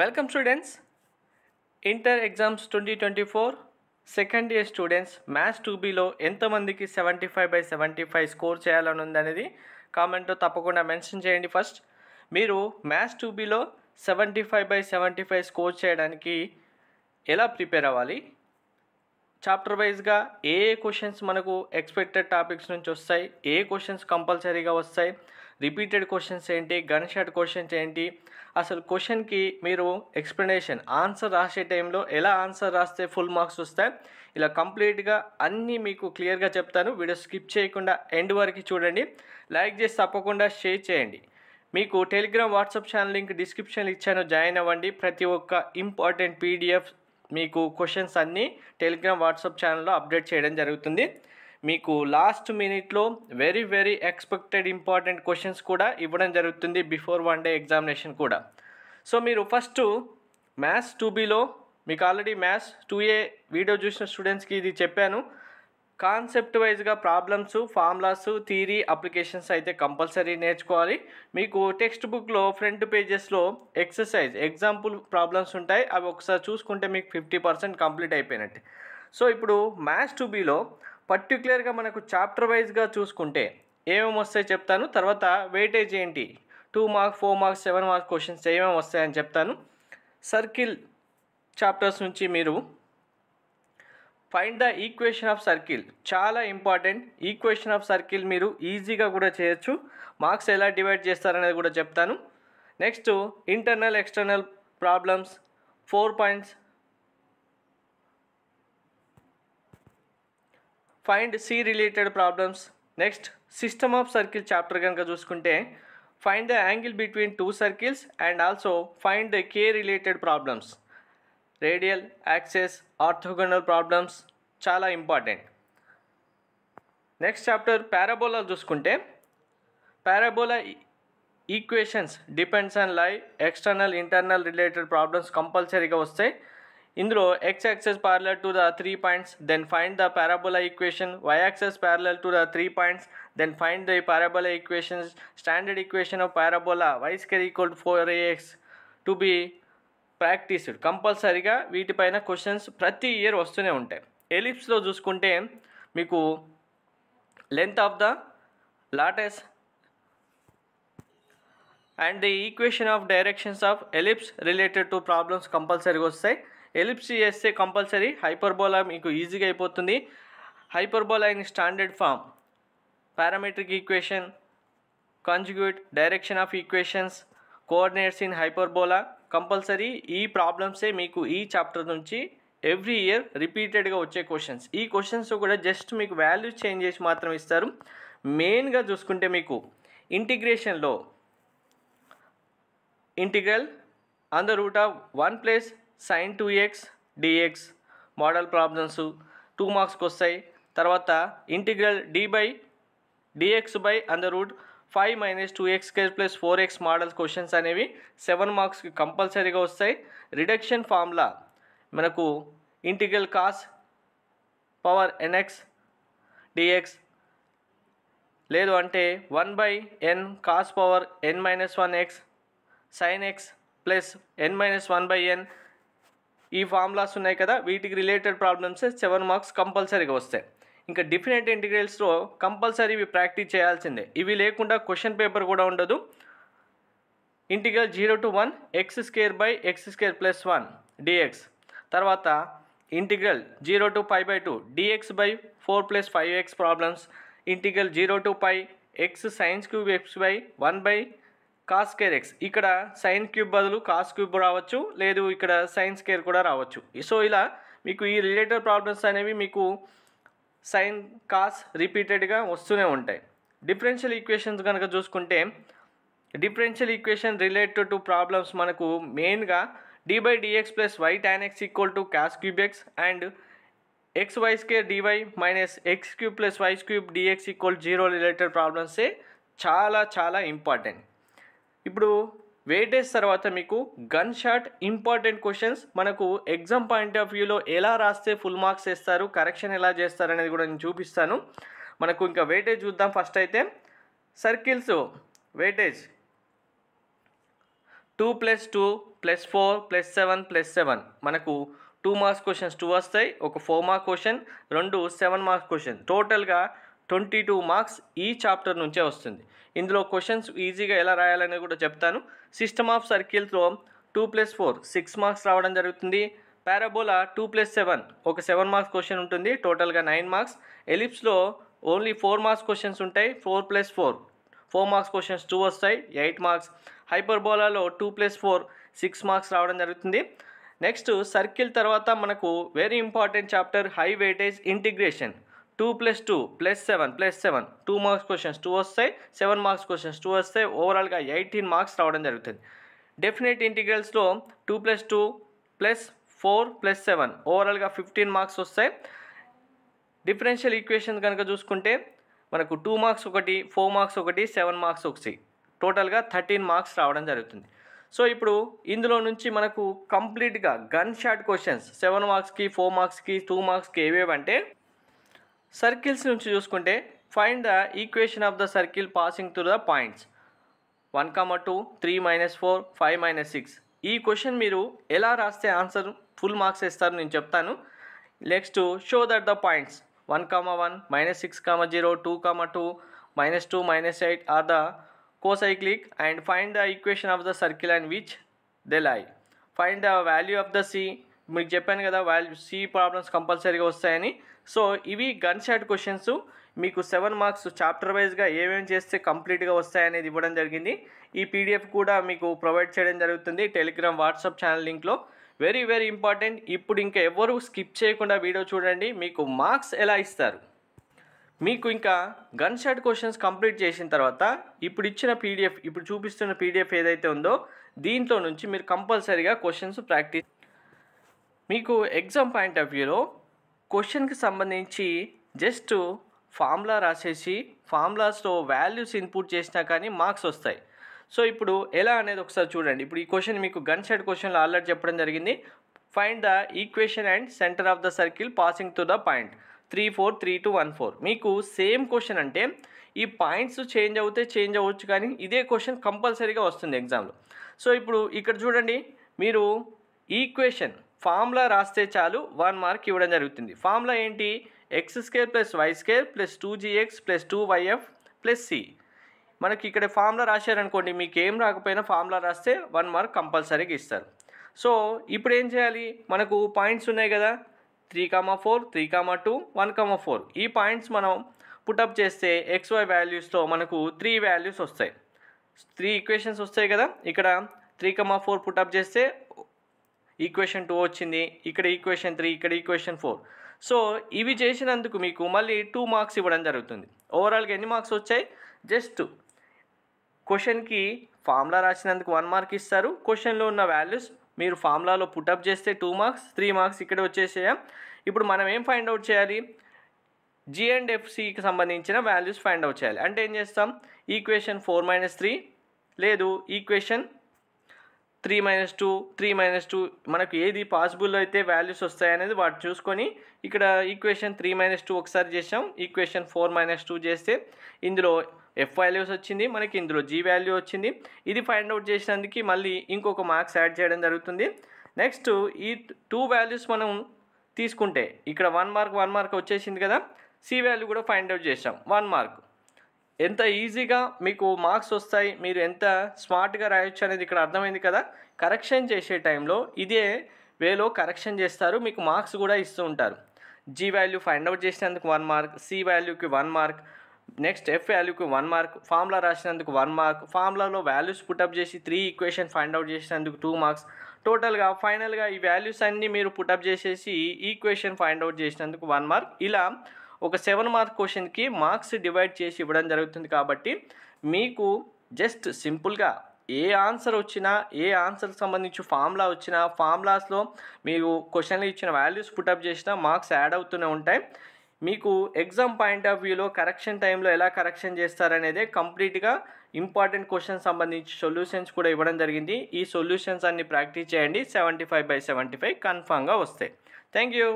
welcome students inter exams twenty twenty four second year students maths two బీలో ఎంతమందికి seventy five by seventy five score చేయాలని ఉందనేది కామెంట్లో తప్పకుండా మెన్షన్ చేయండి ఫస్ట్ మీరు మ్యాథ్స్ టూ బీలో seventy five by seventy five score చేయడానికి ఎలా ప్రిపేర్ అవ్వాలి చాప్టర్ వైజ్గా ఏ ఏ క్వశ్చన్స్ మనకు ఎక్స్పెక్టెడ్ టాపిక్స్ నుంచి వస్తాయి ఏ క్వశ్చన్స్ కంపల్సరీగా వస్తాయి రిపీటెడ్ క్వశ్చన్స్ ఏంటి గన్ షాట్ క్వశ్చన్స్ ఏంటి అసలు క్వశ్చన్కి మీరు ఎక్స్ప్లెనేషన్ ఆన్సర్ రాసే టైంలో ఎలా ఆన్సర్ రాస్తే ఫుల్ మార్క్స్ వస్తాయి ఇలా కంప్లీట్గా అన్నీ మీకు క్లియర్గా చెప్తాను వీడియో స్కిప్ చేయకుండా ఎండ్ వరకు చూడండి లైక్ చేసి తప్పకుండా షేర్ చేయండి మీకు టెలిగ్రామ్ వాట్సాప్ ఛానల్ లింక్ డిస్క్రిప్షన్లో ఇచ్చాను జాయిన్ అవ్వండి ప్రతి ఒక్క ఇంపార్టెంట్ పీడిఎఫ్ మీకు క్వశ్చన్స్ అన్నీ టెలిగ్రామ్ వాట్సాప్ ఛానల్లో అప్డేట్ చేయడం జరుగుతుంది మీకు లాస్ట్ మినిట్లో very very expected important questions కూడా ఇవ్వడం జరుగుతుంది బిఫోర్ వన్ డే ఎగ్జామినేషన్ కూడా సో మీరు ఫస్ట్ మ్యాథ్స్ టూ బీలో మీకు already maths two A video చూసిన స్టూడెంట్స్కి ఇది చెప్పాను కాన్సెప్ట్ వైజ్గా ప్రాబ్లమ్స్ ఫార్ములాస్ థీరీ అప్లికేషన్స్ అయితే కంపల్సరీ నేర్చుకోవాలి మీకు టెక్స్ట్ బుక్లో ఫ్రంట్ పేజెస్లో ఎక్సర్సైజ్ ఎగ్జాంపుల్ ప్రాబ్లమ్స్ ఉంటాయి అవి ఒకసారి చూసుకుంటే మీకు ఫిఫ్టీ పర్సెంట్ కంప్లీట్ అయిపోయినట్టు సో ఇప్పుడు మ్యాథ్స్ టూ బీలో పర్టికులర్గా మనకు చాప్టర్ వైజ్గా చూసుకుంటే ఏమేమి వస్తాయి చెప్తాను తర్వాత వెయిటేజ్ ఏంటి two marks four marks seven marks questions ఏమేమి వస్తాయని చెప్తాను సర్కిల్ చాప్టర్స్ నుంచి మీరు find the equation of circle చాలా ఇంపార్టెంట్ ఈక్వేషన్ ఆఫ్ సర్కిల్ మీరు ఈజీగా కూడా చేయొచ్చు మార్క్స్ ఎలా డివైడ్ చేస్తారనేది కూడా చెప్తాను next internal external problems four points find c related problems next system of circle chapter కనుక చూసుకుంటే find the angle between two circles and also find the k related problems radial axes orthogonal problems చాలా important next chapter parabola చూసుకుంటే parabola equations depends and lie external internal related problems కంపల్సరీగా వస్తాయి ఇందులో x axes parallel to the three points then find the parabola equation y access parallel to the three points then find the parabola equations standard equation of parabola y square equal to four a x to be practised కంపల్సరీగా వీటిపైన questions ప్రతి year వస్తూనే ఉంటాయి ఎలిప్స్లో చూసుకుంటే మీకు length of the latus and the equation of directions of ellipse related to problems కంపల్సరీగా వస్తాయి ఎలిప్స్ చేస్తే కంపల్సరీ హైపర్బోలా మీకు ఈజీగా అయిపోతుంది hyperbola in standard form parametric equation conjugate direction of equations coordinates in hyperbola compulsory ఈ ప్రాబ్లమ్సే మీకు ఈ చాప్టర్ నుంచి ఎవ్రీ ఇయర్ రిపీటెడ్గా వచ్చే క్వశ్చన్స్ ఈ క్వశ్చన్స్ కూడా జస్ట్ మీకు వాల్యూ చేంజ్ చేసి మాత్రం ఇస్తారు మెయిన్గా చూసుకుంటే మీకు ఇంటిగ్రేషన్లో integral under root of one plus sine two x dx model problems two మార్క్స్కి వస్తాయి తర్వాత integral d by dx by under root five minus two x square plus four x model questions అనేవి సెవెన్ మార్క్స్కి కంపల్సరీగా వస్తాయి reduction formula మనకు integral cos power n x dx లేదు అంటే one by n cos power n minus one x sine x plus n minus one by ఎన్ ఈ formulas ఉన్నాయి కదా వీటికి రిలేటెడ్ ప్రాబ్లమ్స్ సెవెన్ మార్క్స్ కంపల్సరీగా వస్తాయి ఇంకా డిఫినెట్ ఇంటిగ్రల్స్లో కంపల్సరీ ఇవి ప్రాక్టీస్ చేయాల్సిందే ఇవి లేకుండా క్వశ్చన్ పేపర్ కూడా ఉండదు integral zero to one x square by x square plus one dx తర్వాత integral zero to five by two dx by four plus five x problems integral zero to five x sines cube x by one by cos square x ఇక్కడ sine cube బదులు cos cube రావచ్చు లేదు ఇక్కడ sign scare కూడా రావచ్చు so ఇలా మీకు ఈ రిలేటెడ్ ప్రాబ్లమ్స్ అనేవి మీకు సైన్ కాస్ రిపీటెడ్గా వస్తూనే ఉంటాయి డిఫరెన్షియల్ ఈక్వేషన్స్ కనుక చూసుకుంటే differential equation related to problems మనకు మెయిన్గా d by dx plus y tan x equal to cos cube x and x y square dy minus x cube plus y cube dx equal zero related ప్రాబ్లమ్సే చాలా చాలా important ఇప్పుడు weightage తర్వాత మీకు gun shot important questions మనకు exam point of వ్యూలో ఎలా రాస్తే ఫుల్ మార్క్స్ వేస్తారు కరెక్షన్ ఎలా చేస్తారు అనేది కూడా నేను చూపిస్తాను మనకు ఇంకా వెయిటేజ్ చూద్దాం ఫస్ట్ అయితే circles weightage two plus two plus four plus seven plus seven మనకు టూ మార్క్స్ క్వశ్చన్స్ టూ వస్తాయి ఒక ఫోర్ మార్క్ క్వశ్చన్ రెండు సెవెన్ మార్క్స్ క్వశ్చన్ టోటల్గా ట్వంటీ టూ మార్క్స్ ఈ చాప్టర్ నుంచే వస్తుంది ఇందులో క్వశ్చన్స్ ఈజీగా ఎలా రాయాలని కూడా చెప్తాను సిస్టమ్ ఆఫ్ సర్కిల్స్లో two plus four six marks రావడం జరుగుతుంది పారాబోలా టూ ప్లస్ సెవెన్ ఒక సెవెన్ మార్క్స్ క్వశ్చన్ ఉంటుంది టోటల్గా నైన్ మార్క్స్ ఎలిప్స్లో ఓన్లీ ఫోర్ మార్క్స్ క్వశ్చన్స్ ఉంటాయి four plus four four marks questions two వస్తాయి ఎయిట్ మార్క్స్ హైపర్బోలాలో two plus four six marks రావడం జరుగుతుంది నెక్స్ట్ సర్కిల్ తర్వాత మనకు very important chapter high weightage integration two plus two plus seven plus seven two marks questions two వస్తాయి seven marks questions two వస్తాయి ఓవరాల్గా eighteen marks రావడం జరుగుతుంది డెఫినెట్ ఇంటిగ్రల్స్లో two plus two plus four plus seven ఓవరాల్గా fifteen marks వస్తాయి differential equation కనుక చూసుకుంటే మనకు టూ మార్క్స్ ఒకటి ఫోర్ మార్క్స్ ఒకటి సెవెన్ మార్క్స్ ఒకటి టోటల్గా థర్టీన్ మార్క్స్ రావడం జరుగుతుంది సో ఇప్పుడు ఇందులో నుంచి మనకు కంప్లీట్గా గన్ షాట్ క్వశ్చన్స్ సెవెన్ మార్క్స్కి ఫోర్ మార్క్స్కి టూ మార్క్స్కి ఏవేవంటే సర్కిల్స్ నుంచి చూసుకుంటే find the equation of the circle passing through the points one comma two three minus four five minus six ఈ క్వశ్చన్ మీరు ఎలా రాస్తే ఆన్సర్ ఫుల్ మార్క్స్ ఇస్తారు నేను చెప్తాను next show that the points one comma one minus six comma zero two comma two minus two minus eight are the concyclic and find the equation of the circle and which they lie find the value of the c మీకు చెప్పాను కదా value C problems కంపల్సరీగా వస్తాయని so ఇవి gun shot questions మీకు seven marks chapter వైజ్గా ఏమేమి చేస్తే కంప్లీట్గా వస్తాయనేది ఇవ్వడం జరిగింది ఈ పీడిఎఫ్ కూడా మీకు ప్రొవైడ్ చేయడం జరుగుతుంది టెలిగ్రామ్ వాట్సాప్ ఛానల్ లింక్లో వెరీ వెరీ ఇంపార్టెంట్ ఇప్పుడు ఇంకా ఎవరు స్కిప్ చేయకుండా వీడియో చూడండి మీకు మార్క్స్ ఎలా ఇస్తారు మీకు ఇంకా గన్ షాట్ క్వశ్చన్స్ కంప్లీట్ చేసిన తర్వాత ఇప్పుడు ఇచ్చిన పీడిఎఫ్ ఇప్పుడు చూపిస్తున్న పీడిఎఫ్ ఏదైతే ఉందో దీంట్లో నుంచి మీరు కంపల్సరీగా క్వశ్చన్స్ ప్రాక్టీస్ మీకు ఎగ్జామ్ పాయింట్ ఆఫ్ వ్యూలో క్వశ్చన్కి సంబంధించి జస్ట్ ఫార్ములా రాసేసి ఫార్ములాస్లో వాల్యూస్ ఇన్పుట్ చేసినా కానీ మార్క్స్ వస్తాయి సో ఇప్పుడు ఎలా అనేది ఒకసారి చూడండి ఇప్పుడు ఈ క్వశ్చన్ మీకు గన్ షెడ్ క్వశ్చన్లో ఆల్రెడీ చెప్పడం జరిగింది find the equation and centre of the circle passing to the point three four three two one four మీకు సేమ్ క్వశ్చన్ అంటే ఈ పాయింట్స్ చేంజ్ అవుతే చేంజ్ అవ్వచ్చు కానీ ఇదే క్వశ్చన్ కంపల్సరీగా వస్తుంది ఎగ్జామ్లో సో ఇప్పుడు ఇక్కడ చూడండి మీరు ఈక్వేషన్ ఫార్ములా రాస్తే చాలు వన్ మార్క్ ఇవ్వడం జరుగుతుంది ఫార్ములా ఏంటి x square plus y square plus two g x plus two y f plus c మనకి ఇక్కడ ఫార్ములా రాశారనుకోండి మీకు ఏం రాకపోయినా ఫార్ములా రాస్తే వన్ మార్క్ కంపల్సరీగా ఇస్తారు సో ఇప్పుడు ఏం చేయాలి మనకు పాయింట్స్ ఉన్నాయి కదా three comma four three comma two one comma four ఈ పాయింట్స్ మనం పుటప్ చేస్తే ఎక్స్వై వాల్యూస్తో మనకు త్రీ వాల్యూస్ వస్తాయి త్రీ ఈక్వేషన్స్ వస్తాయి కదా ఇక్కడ త్రీ కమా ఫోర్ పుటప్ చేస్తే ఈక్వేషన్ టూ వచ్చింది ఇక్కడ ఈక్వేషన్ త్రీ ఇక్కడ ఈక్వేషన్ ఫోర్ సో ఇవి చేసినందుకు మీకు మళ్ళీ టూ మార్క్స్ ఇవ్వడం జరుగుతుంది ఓవరాల్గా ఎన్ని మార్క్స్ వచ్చాయి జస్ట్ క్వశ్చన్కి ఫార్ములా రాసినందుకు వన్ మార్క్ ఇస్తారు క్వశ్చన్లో ఉన్న వాల్యూస్ మీరు ఫార్ములాలో పుట్అప్ చేస్తే టూ మార్క్స్ త్రీ మార్క్స్ ఇక్కడ వచ్చేసేయం ఇప్పుడు మనం ఏం ఫైండ్ అవుట్ చేయాలి జి ఎఫ్సికి సంబంధించిన వాల్యూస్ ఫైండ్ అవుట్ చేయాలి అంటే ఏం చేస్తాం ఈక్వేషన్ ఫోర్ మైనస్ త్రీ లేదు equation three minus two three minus two మనకు ఏది పాసిబుల్ అయితే వాల్యూస్ వస్తాయనేది వాటి చూసుకొని ఇక్కడ ఈక్వేషన్ త్రీ మైనస్ టూ ఒకసారి చేసాం ఈక్వేషన్ ఫోర్ మైనస్ టూ చేస్తే ఇందులో ఎఫ్ వాల్యూస్ వచ్చింది మనకి ఇందులో జీ వాల్యూ వచ్చింది ఇది ఫైండ్ అవుట్ చేసినందుకు మళ్ళీ ఇంకొక మార్క్స్ యాడ్ చేయడం జరుగుతుంది నెక్స్ట్ ఈ టూ వాల్యూస్ మనం తీసుకుంటే ఇక్కడ వన్ మార్క్ వన్ మార్క్ వచ్చేసింది కదా సి వాల్యూ కూడా ఫైండ్ అవుట్ చేసాం వన్ మార్క్ ఎంత ఈజీగా మీకు మార్క్స్ వస్తాయి మీరు ఎంత స్మార్ట్గా రాయొచ్చు అనేది ఇక్కడ అర్థమైంది కదా కరెక్షన్ చేసే టైంలో ఇదే వేలో కరెక్షన్ చేస్తారు మీకు మార్క్స్ కూడా ఇస్తూ ఉంటారు జీ వాల్యూ ఫైండ్ అవుట్ చేసినందుకు వన్ మార్క్ సి వాల్యూకి వన్ మార్క్ నెక్స్ట్ ఎఫ్ వాల్యూకి వన్ మార్క్ ఫార్ములా రాసినందుకు వన్ మార్క్ ఫార్ములాలో వాల్యూస్ పుటప్ చేసి త్రీ ఈక్వేషన్ ఫైండ్ అవుట్ చేసినందుకు టూ మార్క్స్ టోటల్గా ఫైనల్గా ఈ వాల్యూస్ అన్నీ మీరు పుటప్ చేసేసి ఈక్వేషన్ ఫైండ్ అవుట్ చేసినందుకు వన్ మార్క్ ఇలా ఒక సెవెన్ మార్క్ క్వశ్చన్కి మార్క్స్ డివైడ్ చేసి ఇవ్వడం జరుగుతుంది కాబట్టి మీకు జస్ట్ సింపుల్గా ఏ ఆన్సర్ వచ్చినా ఏ ఆన్సర్కి సంబంధించి ఫార్ములా వచ్చినా ఫార్ములాస్లో మీరు క్వశ్చన్లు ఇచ్చిన వాల్యూస్ పుటప్ చేసినా మార్క్స్ యాడ్ అవుతూనే ఉంటాయి మీకు ఎగ్జామ్ పాయింట్ ఆఫ్ వ్యూలో కరెక్షన్ టైంలో ఎలా కరెక్షన్ చేస్తారనేదే కంప్లీట్గా ఇంపార్టెంట్ క్వశ్చన్ సంబంధించి సొల్యూషన్స్ కూడా ఇవ్వడం జరిగింది ఈ సొల్యూషన్స్ అన్ని ప్రాక్టీస్ చేయండి seventy five by seventy five కన్ఫామ్గా వస్తాయి థ్యాంక్ యూ